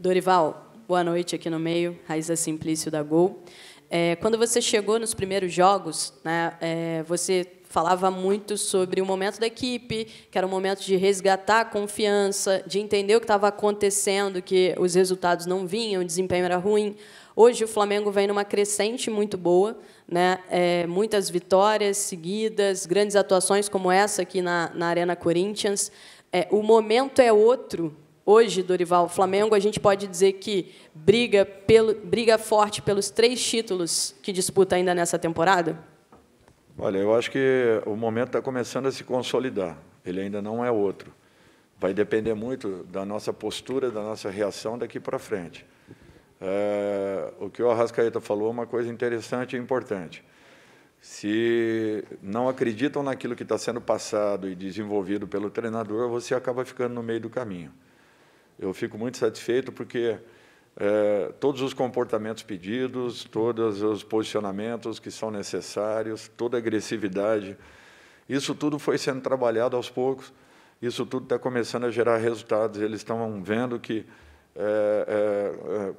Dorival, boa noite aqui no meio, Raíssa Simplício da Gol. É, quando você chegou nos primeiros jogos, né, é, você falava muito sobre o momento da equipe, que era um momento de resgatar a confiança, de entender o que estava acontecendo, que os resultados não vinham, o desempenho era ruim. Hoje o Flamengo vem numa crescente muito boa, né? É, muitas vitórias seguidas, grandes atuações como essa aqui na, na Arena Corinthians. É, o momento é outro hoje, Dorival, Flamengo, a gente pode dizer que briga, pelo, briga forte pelos três títulos que disputa ainda nessa temporada? Olha, eu acho que o momento está começando a se consolidar. Ele ainda não é outro. Vai depender muito da nossa postura, da nossa reação daqui para frente. É, o que o Arrascaeta falou é uma coisa interessante e importante. Se não acreditam naquilo que está sendo passado e desenvolvido pelo treinador, você acaba ficando no meio do caminho eu fico muito satisfeito porque é, todos os comportamentos pedidos, todos os posicionamentos que são necessários, toda agressividade, isso tudo foi sendo trabalhado aos poucos. Isso tudo está começando a gerar resultados. Eles estão vendo que é, é,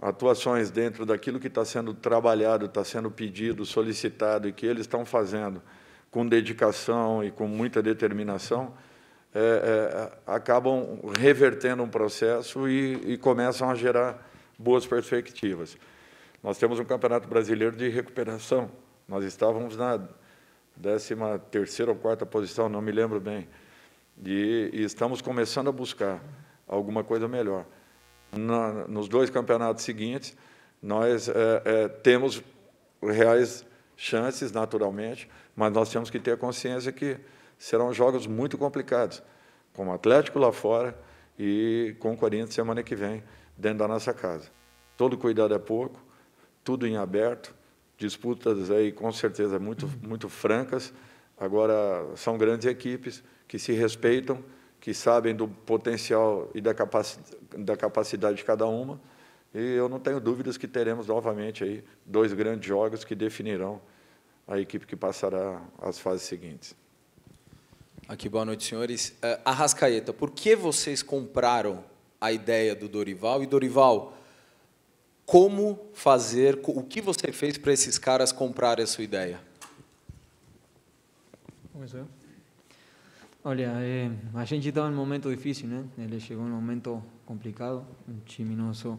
atuações dentro daquilo que está sendo trabalhado, está sendo pedido, solicitado e que eles estão fazendo com dedicação e com muita determinação é, é, acabam revertendo um processo e, e começam a gerar boas perspectivas. Nós temos um Campeonato Brasileiro de recuperação. Nós estávamos na 13ª ou 4 posição, não me lembro bem. E, e, estamos começando a buscar alguma coisa melhor. Na, nos dois campeonatos seguintes, nós é, é, temos reais chances, naturalmente, mas nós temos que ter a consciência que serão jogos muito complicados, com o Atlético lá fora e com o Corinthians semana que vem, dentro da nossa casa. Todo cuidado é pouco, tudo em aberto, disputas aí com certeza muito, muito francas. Agora, são grandes equipes que se respeitam, que sabem do potencial e da, capaci da capacidade de cada uma. E eu não tenho dúvidas que teremos novamente aí dois grandes jogos que definirão a equipe que passará às fases seguintes. Aqui, boa noite, senhores. Uh, Arrascaeta, por que vocês compraram a ideia do Dorival? E, Dorival, como fazer, o que você fez para esses caras comprarem a sua ideia? Olha, é, a gente estava em um momento difícil, né? Ele chegou em um momento complicado. um time nosso,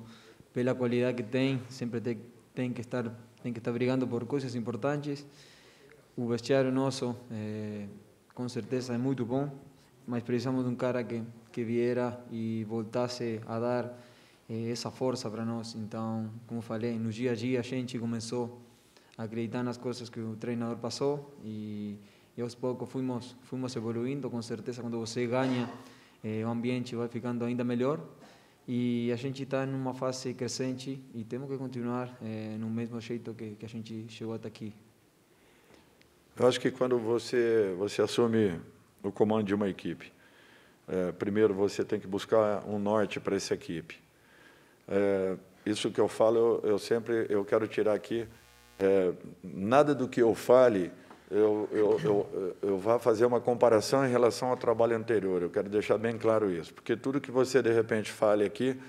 pela qualidade que tem, sempre tem, tem, que, estar, tem que estar brigando por coisas importantes. O vestiário nosso... É, com certeza é muito bom, mas precisamos de um cara que, que viera e voltasse a dar eh, essa força para nós. Então, como falei, no dia a dia a gente começou a acreditar nas coisas que o treinador passou e, e aos poucos fomos, fomos evoluindo. Com certeza, quando você ganha, eh, o ambiente vai ficando ainda melhor. E a gente está numa fase crescente e temos que continuar eh, no mesmo jeito que, que a gente chegou até aqui. Eu acho que quando você, você assume o comando de uma equipe, é, primeiro você tem que buscar um norte para essa equipe. É, isso que eu falo, eu, eu, sempre eu quero tirar aqui, é, nada do que eu fale, eu, eu, eu, eu vá fazer uma comparação em relação ao trabalho anterior. Eu quero deixar bem claro isso, porque tudo que você, de repente, fale aqui,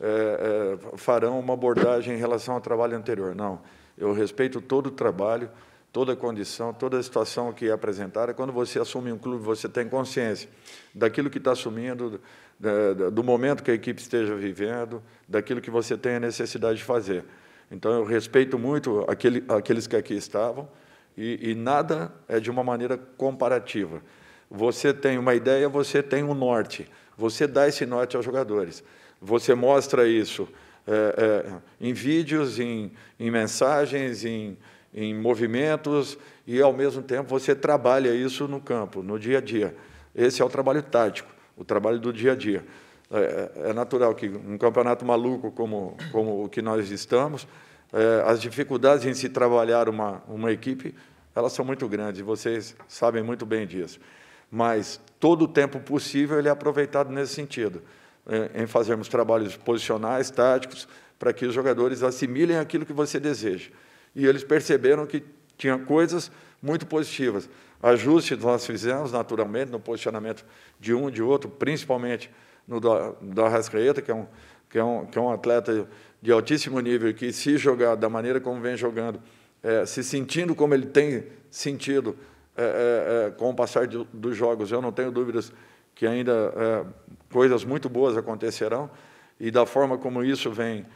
é, é, farão uma abordagem em relação ao trabalho anterior. Não, eu respeito todo o trabalho, toda condição, toda situação que é apresentada, quando você assume um clube, você tem consciência daquilo que está assumindo, do momento que a equipe esteja vivendo, daquilo que você tem a necessidade de fazer. Então, eu respeito muito aquele, aqueles que aqui estavam e, e nada é de uma maneira comparativa. Você tem uma ideia, você tem um norte. Você dá esse norte aos jogadores. Você mostra isso é, é, em vídeos, em, em mensagens, em, em movimentos e, ao mesmo tempo, você trabalha isso no campo, no dia a dia. Esse é o trabalho tático, o trabalho do dia a dia. É, é, é natural que um campeonato maluco como, como o que nós estamos, é, as dificuldades em se trabalhar uma, uma equipe, elas são muito grandes, vocês sabem muito bem disso. Mas todo o tempo possível ele é aproveitado nesse sentido, é, em fazermos trabalhos posicionais, táticos, para que os jogadores assimilem aquilo que você deseja e eles perceberam que tinha coisas muito positivas. Ajustes nós fizemos, naturalmente, no posicionamento de um, de outro, principalmente no da, da Rascaeta, que é, um, que, é um, que é um atleta de altíssimo nível, que se jogar da maneira como vem jogando, é, se sentindo como ele tem sentido é, é, é com o passar de, dos jogos, eu não tenho dúvidas que ainda é, coisas muito boas acontecerão, e da forma como isso vem,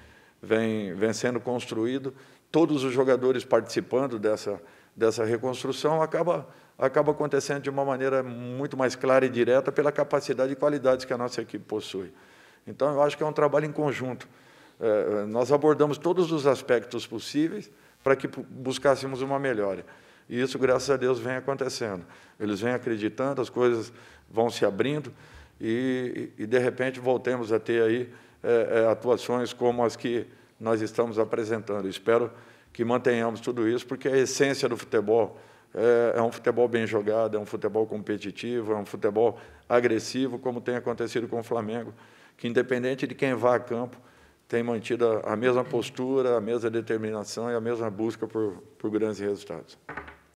vem, vem sendo construído, todos os jogadores participando dessa, dessa reconstrução, acaba, acaba acontecendo de uma maneira muito mais clara e direta pela capacidade e qualidades que a nossa equipe possui. Então, eu acho que é um trabalho em conjunto. É, nós abordamos todos os aspectos possíveis para que buscássemos uma melhora. E isso, graças a Deus, vem acontecendo. Eles vêm acreditando, as coisas vão se abrindo e, e de repente, voltemos a ter aí é, é, atuações como as que nós estamos apresentando. Espero que mantenhamos tudo isso, porque a essência do futebol é, é, um futebol bem jogado, é um futebol competitivo, é um futebol agressivo, como tem acontecido com o Flamengo, que independente de quem vá a campo, tem mantido a, mesma postura, a mesma determinação e a mesma busca por, por grandes resultados.